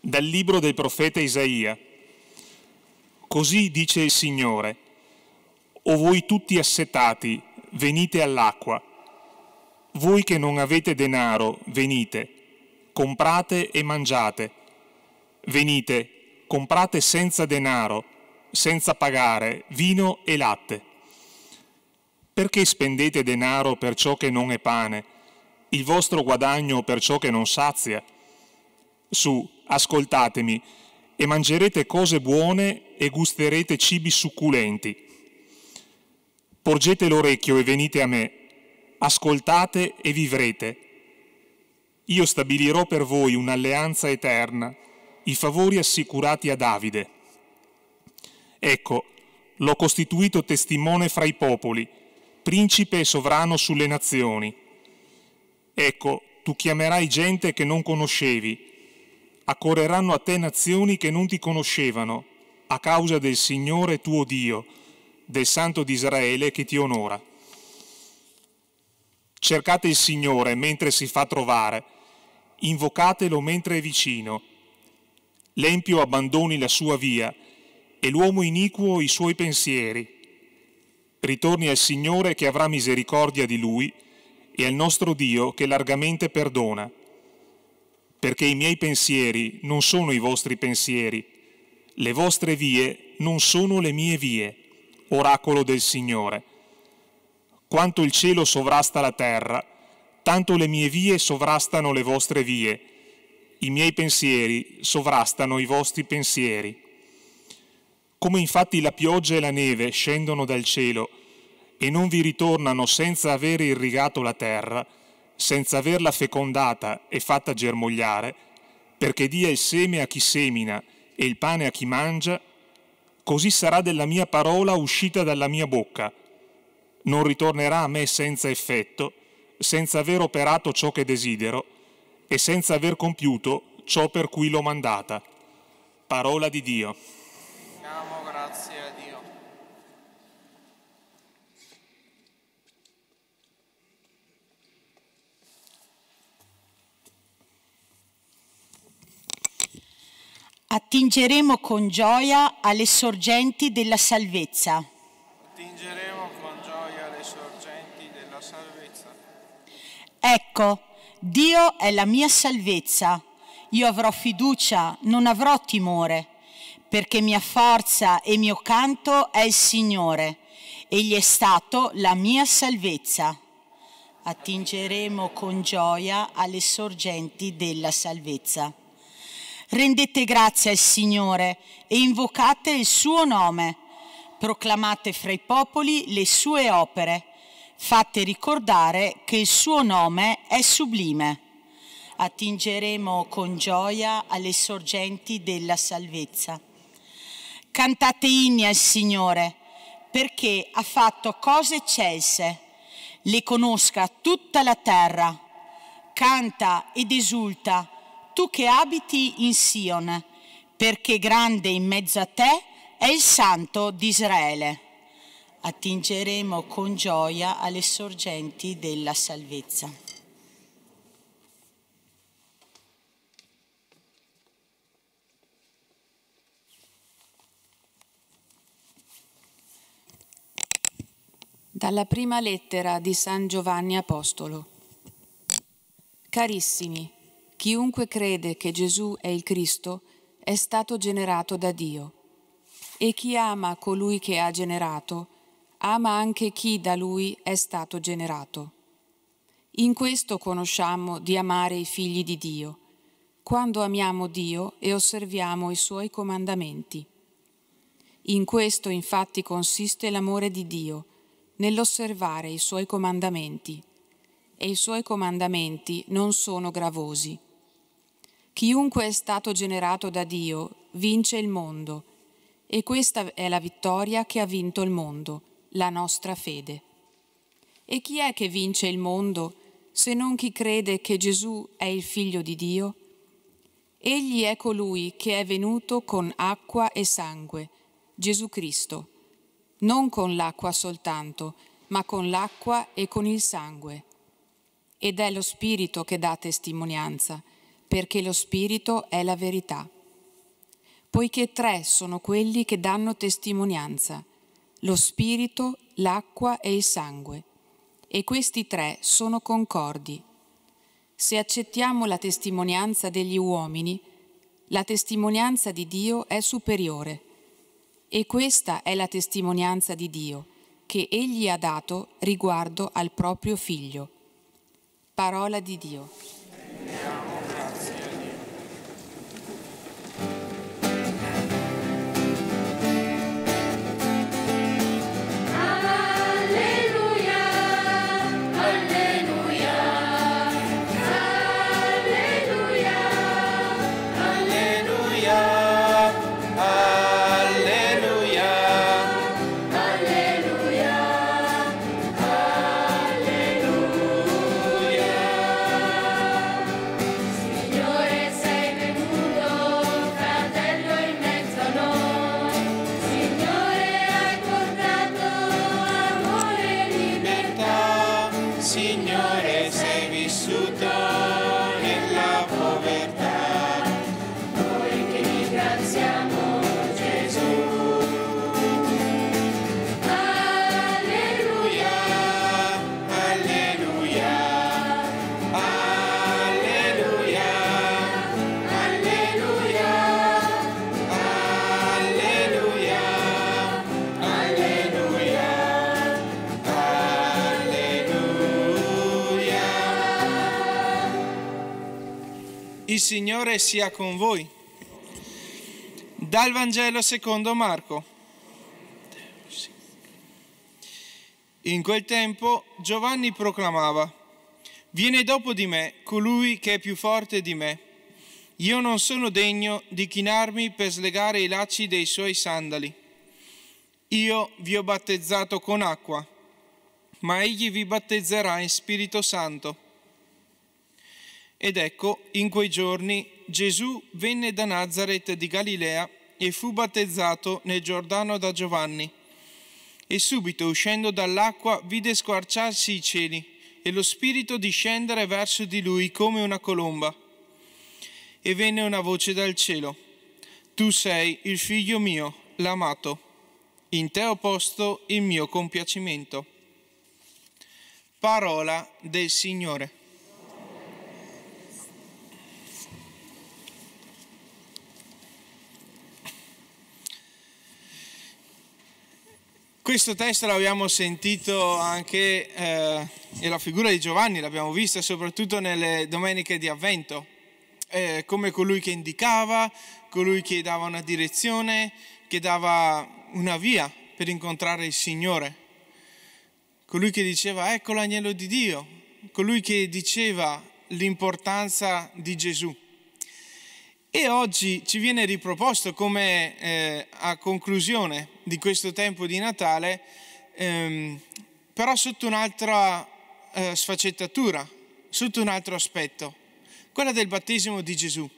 dal libro del profeta Isaia. Così dice il Signore, o voi tutti assetati, venite all'acqua, voi che non avete denaro, venite, comprate e mangiate, venite, comprate senza denaro, senza pagare vino e latte. Perché spendete denaro per ciò che non è pane, il vostro guadagno per ciò che non sazia? Su, ascoltatemi, e mangerete cose buone e gusterete cibi succulenti. Porgete l'orecchio e venite a me, ascoltate e vivrete. Io stabilirò per voi un'alleanza eterna, i favori assicurati a Davide. Ecco, l'ho costituito testimone fra i popoli, principe e sovrano sulle nazioni. Ecco, tu chiamerai gente che non conoscevi, accorreranno a te nazioni che non ti conoscevano, a causa del Signore tuo Dio, del Santo di Israele che ti onora. Cercate il Signore mentre si fa trovare, invocatelo mentre è vicino. L'empio abbandoni la sua via e l'uomo iniquo i suoi pensieri. Ritorni al Signore che avrà misericordia di lui e al nostro Dio che largamente perdona perché i miei pensieri non sono i vostri pensieri, le vostre vie non sono le mie vie, oracolo del Signore. Quanto il cielo sovrasta la terra, tanto le mie vie sovrastano le vostre vie, i miei pensieri sovrastano i vostri pensieri. Come infatti la pioggia e la neve scendono dal cielo e non vi ritornano senza avere irrigato la terra, senza averla fecondata e fatta germogliare, perché dia il seme a chi semina e il pane a chi mangia, così sarà della mia parola uscita dalla mia bocca. Non ritornerà a me senza effetto, senza aver operato ciò che desidero e senza aver compiuto ciò per cui l'ho mandata. Parola di Dio. Attingeremo con gioia alle sorgenti della salvezza. Attingeremo con gioia alle sorgenti della salvezza. Ecco, Dio è la mia salvezza. Io avrò fiducia, non avrò timore, perché mia forza e mio canto è il Signore. Egli è stato la mia salvezza. Attingeremo con gioia alle sorgenti della salvezza. Rendete grazie al Signore e invocate il suo nome. Proclamate fra i popoli le sue opere. Fate ricordare che il suo nome è sublime. Attingeremo con gioia alle sorgenti della salvezza. Cantate inni al Signore, perché ha fatto cose eccelse. Le conosca tutta la terra. Canta ed esulta tu che abiti in Sion, perché grande in mezzo a te è il Santo di Israele. Attingeremo con gioia alle sorgenti della salvezza. Dalla prima lettera di San Giovanni Apostolo. Carissimi, Chiunque crede che Gesù è il Cristo è stato generato da Dio. E chi ama colui che ha generato, ama anche chi da lui è stato generato. In questo conosciamo di amare i figli di Dio, quando amiamo Dio e osserviamo i suoi comandamenti. In questo infatti consiste l'amore di Dio, nell'osservare i suoi comandamenti. E i suoi comandamenti non sono gravosi. Chiunque è stato generato da Dio vince il mondo e questa è la vittoria che ha vinto il mondo, la nostra fede. E chi è che vince il mondo se non chi crede che Gesù è il figlio di Dio? Egli è colui che è venuto con acqua e sangue, Gesù Cristo, non con l'acqua soltanto, ma con l'acqua e con il sangue. Ed è lo Spirito che dà testimonianza perché lo Spirito è la verità. Poiché tre sono quelli che danno testimonianza, lo Spirito, l'acqua e il sangue, e questi tre sono concordi. Se accettiamo la testimonianza degli uomini, la testimonianza di Dio è superiore. E questa è la testimonianza di Dio, che Egli ha dato riguardo al proprio Figlio. Parola di Dio. Il Signore sia con voi. Dal Vangelo secondo Marco. In quel tempo Giovanni proclamava, Viene dopo di me colui che è più forte di me. Io non sono degno di chinarmi per slegare i lacci dei suoi sandali. Io vi ho battezzato con acqua, ma egli vi battezzerà in Spirito Santo. Ed ecco, in quei giorni Gesù venne da Nazareth di Galilea e fu battezzato nel Giordano da Giovanni. E subito uscendo dall'acqua vide squarciarsi i cieli e lo Spirito discendere verso di lui come una colomba. E venne una voce dal cielo, Tu sei il figlio mio, l'amato, in te ho posto il mio compiacimento. Parola del Signore. questo testo l'abbiamo sentito anche, eh, e la figura di Giovanni l'abbiamo vista soprattutto nelle domeniche di Avvento, eh, come colui che indicava, colui che dava una direzione, che dava una via per incontrare il Signore, colui che diceva ecco l'agnello di Dio, colui che diceva l'importanza di Gesù. E oggi ci viene riproposto come eh, a conclusione di questo tempo di Natale, ehm, però sotto un'altra eh, sfaccettatura, sotto un altro aspetto, quella del battesimo di Gesù.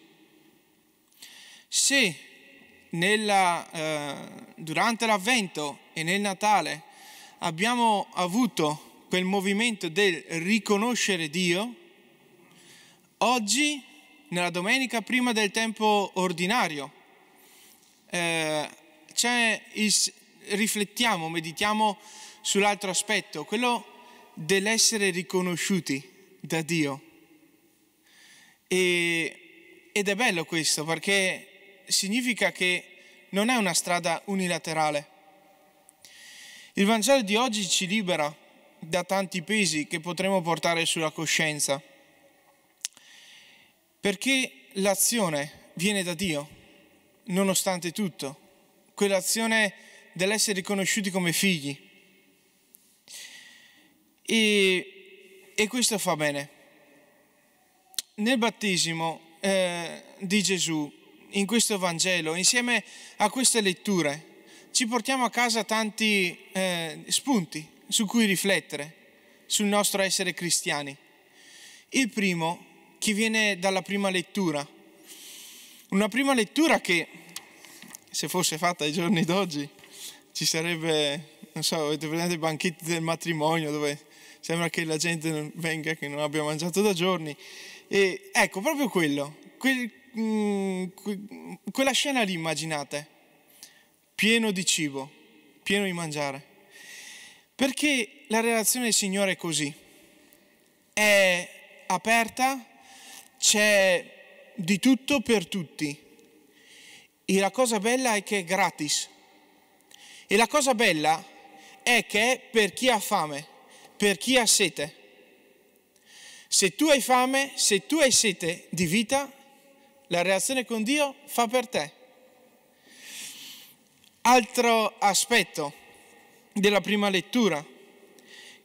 Se nella, eh, durante l'Avvento e nel Natale abbiamo avuto quel movimento del riconoscere Dio, oggi, nella domenica prima del tempo ordinario, eh, il, riflettiamo, meditiamo sull'altro aspetto, quello dell'essere riconosciuti da Dio. E, ed è bello questo perché significa che non è una strada unilaterale. Il Vangelo di oggi ci libera da tanti pesi che potremmo portare sulla coscienza, perché l'azione viene da Dio, nonostante tutto quell'azione dell'essere riconosciuti come figli. E, e questo fa bene. Nel battesimo eh, di Gesù, in questo Vangelo, insieme a queste letture, ci portiamo a casa tanti eh, spunti su cui riflettere sul nostro essere cristiani. Il primo, che viene dalla prima lettura, una prima lettura che se fosse fatta ai giorni d'oggi, ci sarebbe, non so, avete presente i banchetti del matrimonio dove sembra che la gente venga, che non abbia mangiato da giorni. E ecco, proprio quello, quel, mh, mm, que, quella scena lì immaginate, pieno di cibo, pieno di mangiare. Perché la relazione del Signore è così, è aperta, c'è di tutto per tutti e la cosa bella è che è gratis. E la cosa bella è che è per chi ha fame, per chi ha sete. Se tu hai fame, se tu hai sete di vita, la relazione con Dio fa per te. Altro aspetto della prima lettura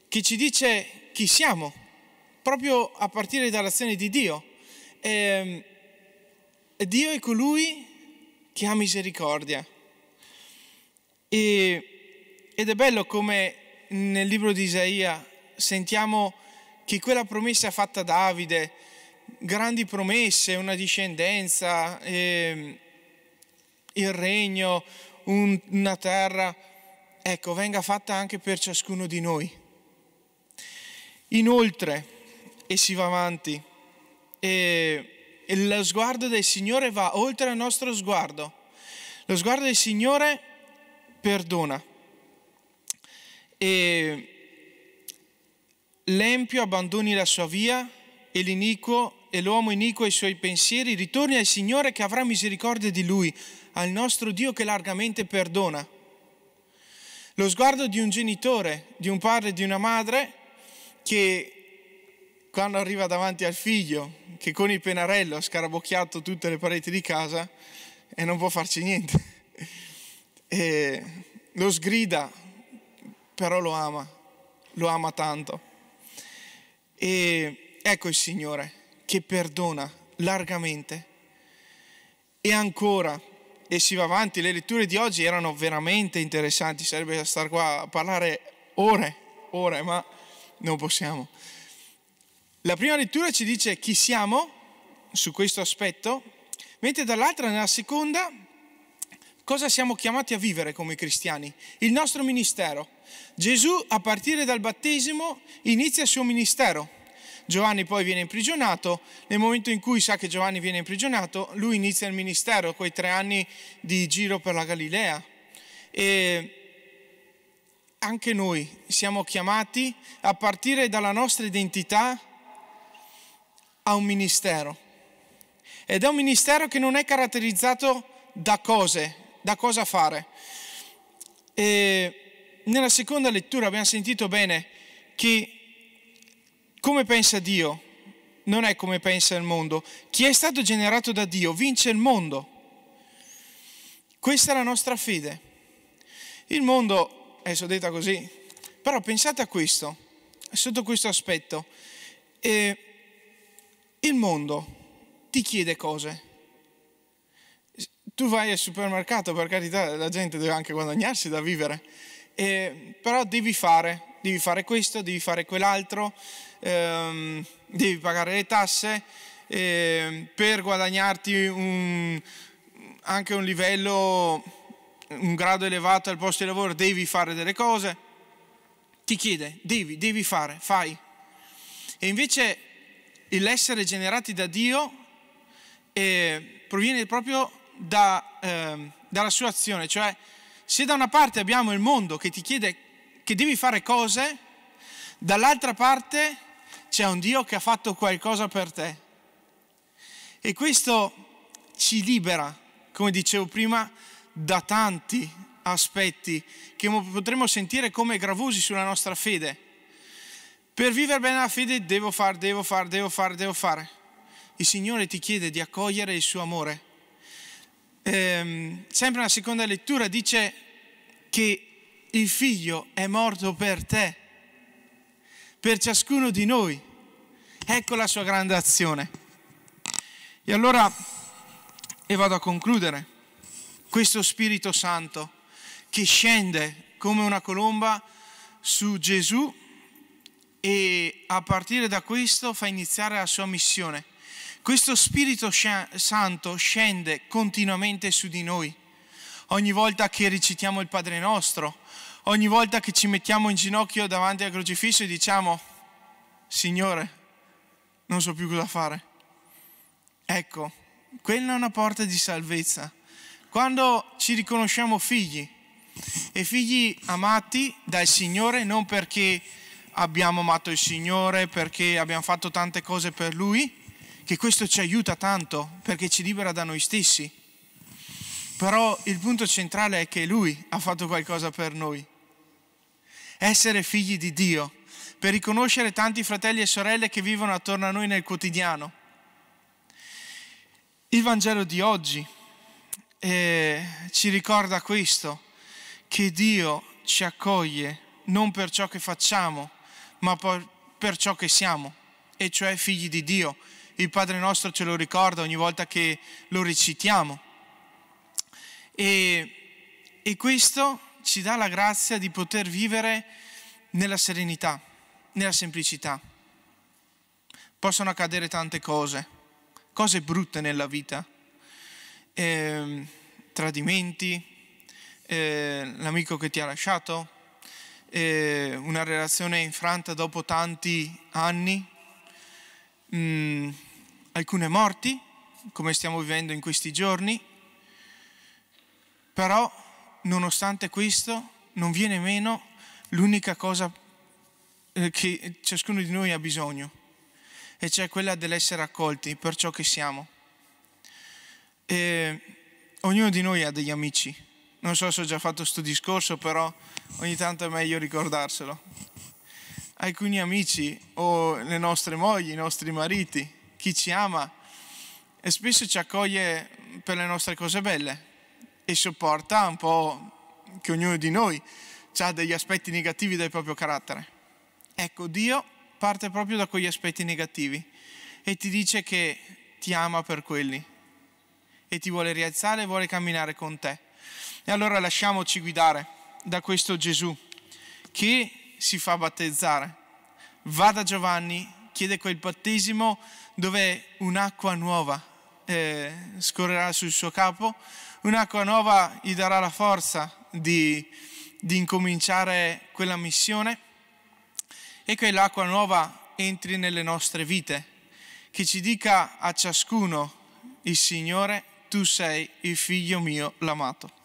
che ci dice chi siamo, proprio a partire dall'azione di Dio. Eh, Dio è colui che che ha misericordia. E, ed è bello come nel libro di Isaia sentiamo che quella promessa fatta a Davide, grandi promesse, una discendenza, eh, il regno, un, una terra, ecco, venga fatta anche per ciascuno di noi. Inoltre, e si va avanti, eh, lo sguardo del Signore va oltre il nostro sguardo. Lo sguardo del Signore perdona. E l'empio abbandoni la sua via e l'iniquo e l'uomo iniquo i suoi pensieri, ritorni al Signore che avrà misericordia di lui, al nostro Dio che largamente perdona. Lo sguardo di un genitore, di un padre, di una madre che quando arriva davanti al figlio, che con il penarello ha scarabocchiato tutte le pareti di casa e non può farci niente. E lo sgrida, però lo ama, lo ama tanto. E ecco il Signore che perdona largamente. E ancora, e si va avanti, le letture di oggi erano veramente interessanti, sarebbe da stare qua a parlare ore, ore, ma non possiamo. La prima lettura ci dice chi siamo su questo aspetto, mentre dall'altra, nella seconda, cosa siamo chiamati a vivere come cristiani, il nostro ministero. Gesù, a partire dal battesimo, inizia il suo ministero. Giovanni poi viene imprigionato, nel momento in cui sa che Giovanni viene imprigionato, lui inizia il ministero, quei tre anni di giro per la Galilea. E anche noi siamo chiamati a partire dalla nostra identità, a un ministero. Ed è un ministero che non è caratterizzato da cose, da cosa fare. E nella seconda lettura abbiamo sentito bene che come pensa Dio non è come pensa il mondo. Chi è stato generato da Dio vince il mondo. Questa è la nostra fede. Il mondo, è detta così, però pensate a questo, sotto questo aspetto. E il mondo ti chiede cose. Tu vai al supermercato, per carità, la gente deve anche guadagnarsi da vivere, eh, però devi fare, devi fare questo, devi fare quell'altro, ehm, devi pagare le tasse eh, per guadagnarti un, anche un livello, un grado elevato al posto di lavoro, devi fare delle cose. Ti chiede, devi, devi fare, fai. E invece l'essere generati da Dio eh, proviene proprio da, eh, dalla sua azione, cioè se da una parte abbiamo il mondo che ti chiede che devi fare cose, dall'altra parte c'è un Dio che ha fatto qualcosa per te. E questo ci libera, come dicevo prima, da tanti aspetti che potremmo sentire come gravosi sulla nostra fede. Per vivere bene la fede devo fare, devo fare, devo fare, devo fare. Il Signore ti chiede di accogliere il suo amore. Ehm, sempre una seconda lettura dice che il figlio è morto per te, per ciascuno di noi. Ecco la sua grande azione. E allora, e vado a concludere, questo Spirito Santo che scende come una colomba su Gesù e a partire da questo fa iniziare la sua missione. Questo Spirito Santo scende continuamente su di noi. Ogni volta che recitiamo il Padre nostro, ogni volta che ci mettiamo in ginocchio davanti al crocifisso e diciamo, Signore, non so più cosa fare. Ecco, quella è una porta di salvezza. Quando ci riconosciamo figli e figli amati dal Signore non perché abbiamo amato il Signore, perché abbiamo fatto tante cose per Lui, che questo ci aiuta tanto perché ci libera da noi stessi. Però il punto centrale è che Lui ha fatto qualcosa per noi. Essere figli di Dio, per riconoscere tanti fratelli e sorelle che vivono attorno a noi nel quotidiano. Il Vangelo di oggi eh, ci ricorda questo, che Dio ci accoglie non per ciò che facciamo, ma per, ciò che siamo, e cioè figli di Dio. Il Padre nostro ce lo ricorda ogni volta che lo recitiamo. E, e questo ci dà la grazia di poter vivere nella serenità, nella semplicità. Possono accadere tante cose, cose brutte nella vita, eh, tradimenti, eh, l'amico che ti ha lasciato, eh, una relazione infranta dopo tanti anni, mh, mm, alcune morti, come stiamo vivendo in questi giorni, però nonostante questo non viene meno l'unica cosa eh, che ciascuno di noi ha bisogno, e cioè quella dell'essere accolti per ciò che siamo. E ognuno di noi ha degli amici non so se ho già fatto questo discorso, però ogni tanto è meglio ricordarselo. Alcuni amici o le nostre mogli, i nostri mariti, chi ci ama e spesso ci accoglie per le nostre cose belle e sopporta un po' che ognuno di noi ha degli aspetti negativi del proprio carattere. Ecco, Dio parte proprio da quegli aspetti negativi e ti dice che ti ama per quelli e ti vuole rialzare e vuole camminare con te. E allora lasciamoci guidare da questo Gesù che si fa battezzare. Va da Giovanni, chiede quel battesimo dove un'acqua nuova eh, scorrerà sul suo capo, un'acqua nuova gli darà la forza di, di incominciare quella missione e quell'acqua nuova entri nelle nostre vite, che ci dica a ciascuno il Signore, tu sei il figlio mio l'amato.